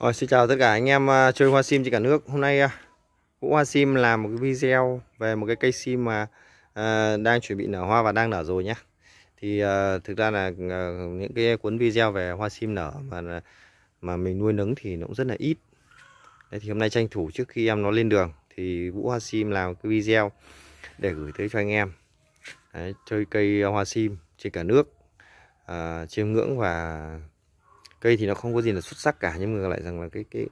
Rồi, xin chào tất cả anh em à, chơi hoa sim trên cả nước Hôm nay à, Vũ Hoa Sim làm một cái video về một cái cây sim mà uh, đang chuẩn bị nở hoa và đang nở rồi nhé Thì uh, thực ra là uh, những cái cuốn video về hoa sim nở mà mà mình nuôi nấng thì nó cũng rất là ít Đấy, Thì hôm nay tranh thủ trước khi em nó lên đường Thì Vũ Hoa Sim làm cái video để gửi tới cho anh em Đấy, Chơi cây hoa sim trên cả nước uh, chiêm ngưỡng và cây thì nó không có gì là xuất sắc cả nhưng mà lại rằng là cái, cái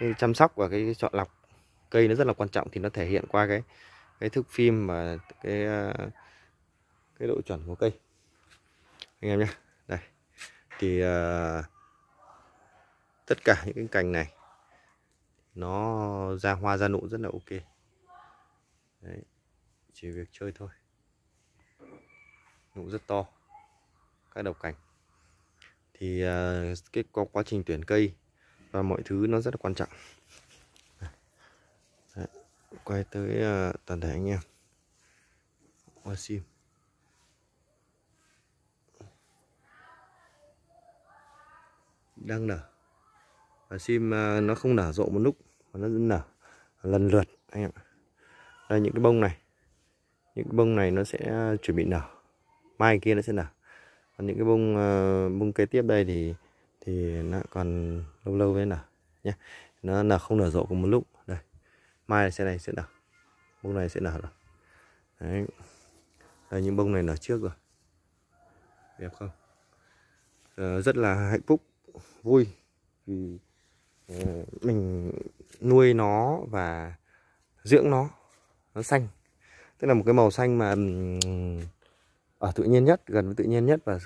cái chăm sóc và cái, cái chọn lọc cây nó rất là quan trọng thì nó thể hiện qua cái cái thước phim và cái ờ, cái độ chuẩn của cây anh em nhé đây thì uh, tất cả những cái cành này nó ra hoa ra nụ rất là ok Đấy, chỉ việc chơi thôi nụ rất to các đầu cành thì à, cái quá trình tuyển cây và mọi thứ nó rất là quan trọng Đấy, quay tới à, toàn thể anh em qua sim đang nở và sim à, nó không nở rộ một lúc mà nó nở lần lượt anh em đây những cái bông này những cái bông này nó sẽ chuẩn bị nở mai kia nó sẽ nở còn những cái bông ờ, bông kế tiếp đây thì thì nó còn lâu lâu mới nở nhé nó nở không nở rộ cùng một lúc đây mai sẽ này sẽ nở bông này sẽ nở rồi đấy đây những bông này nở trước rồi đẹp không uh, rất là hạnh phúc vui vì ờ, mình nuôi nó và dưỡng nó nó xanh tức là một cái màu xanh mà ở ờ, tự nhiên nhất gần với tự nhiên nhất và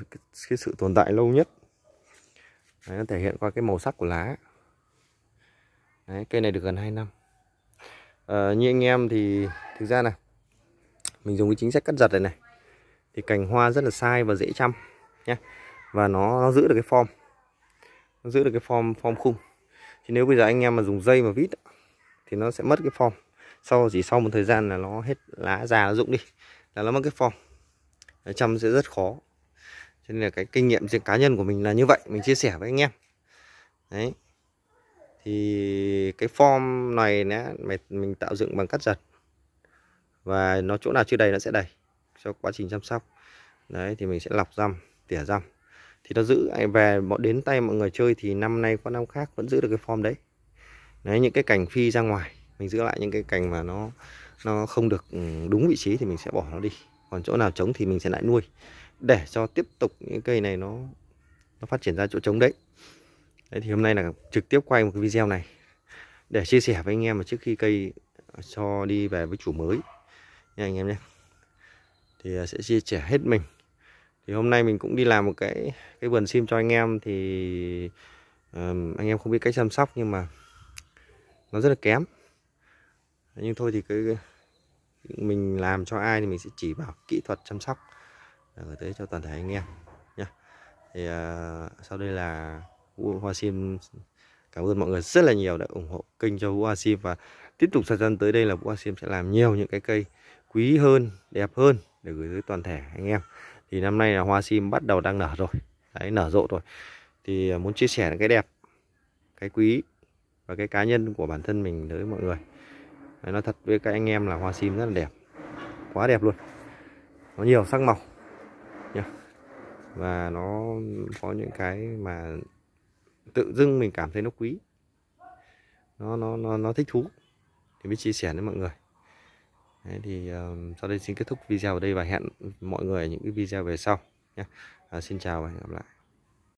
cái, sự tồn tại lâu nhất Đấy, nó thể hiện qua cái màu sắc của lá Đấy, cây này được gần 2 năm à, như anh em thì thực ra này, mình dùng cái chính sách cắt giật này này thì cành hoa rất là sai và dễ chăm nhé và nó, nó giữ được cái form nó giữ được cái form form khung chứ nếu bây giờ anh em mà dùng dây mà vít thì nó sẽ mất cái form sau chỉ sau một thời gian là nó hết lá già nó rụng đi là nó mất cái form chăm sẽ rất khó cho nên là cái kinh nghiệm cá nhân của mình là như vậy mình chia sẻ với anh em đấy thì cái form này nhé mình tạo dựng bằng cắt giật và nó chỗ nào chưa đầy nó sẽ đầy cho quá trình chăm sóc đấy thì mình sẽ lọc răm tỉa răm thì nó giữ à, về đến tay mọi người chơi thì năm nay qua năm khác vẫn giữ được cái form đấy đấy những cái cành phi ra ngoài mình giữ lại những cái cành mà nó nó không được ừ, đúng vị trí thì mình sẽ bỏ nó đi còn chỗ nào trống thì mình sẽ lại nuôi để cho tiếp tục những cây này nó nó phát triển ra chỗ trống đấy đấy thì hôm nay là trực tiếp quay một cái video này để chia sẻ với anh em mà trước khi cây cho đi về với chủ mới nha anh em nhé thì à, sẽ chia sẻ hết mình thì hôm nay mình cũng đi làm một cái cái vườn sim cho anh em thì um, anh em không biết cách chăm sóc nhưng mà nó rất là kém nhưng thôi thì cái mình làm cho ai thì mình sẽ chỉ bảo kỹ thuật chăm sóc gửi ờ, tới cho toàn thể anh em nhé thì uh, sau đây là vũ hoa sim cảm ơn mọi người rất là nhiều đã ủng hộ kênh cho vũ hoa sim và tiếp tục thời gian tới đây là vũ hoa sim sẽ làm nhiều những cái cây quý hơn đẹp hơn để gửi tới toàn thể anh em thì năm nay là hoa sim bắt đầu đang nở rồi đấy nở rộ rồi thì ờ, muốn chia sẻ cái đẹp cái quý và cái cá nhân của bản thân mình tới mọi người Đấy, nói thật với các anh em là hoa sim rất là đẹp quá đẹp luôn nó nhiều sắc màu nhá và nó có những cái mà tự dưng mình cảm thấy nó quý nó nó nó, nó thích thú thì mới chia sẻ với mọi người Đấy, thì uh, sau đây xin kết thúc video ở đây và hẹn mọi người ở những cái video về sau nhé. À, xin chào và hẹn gặp lại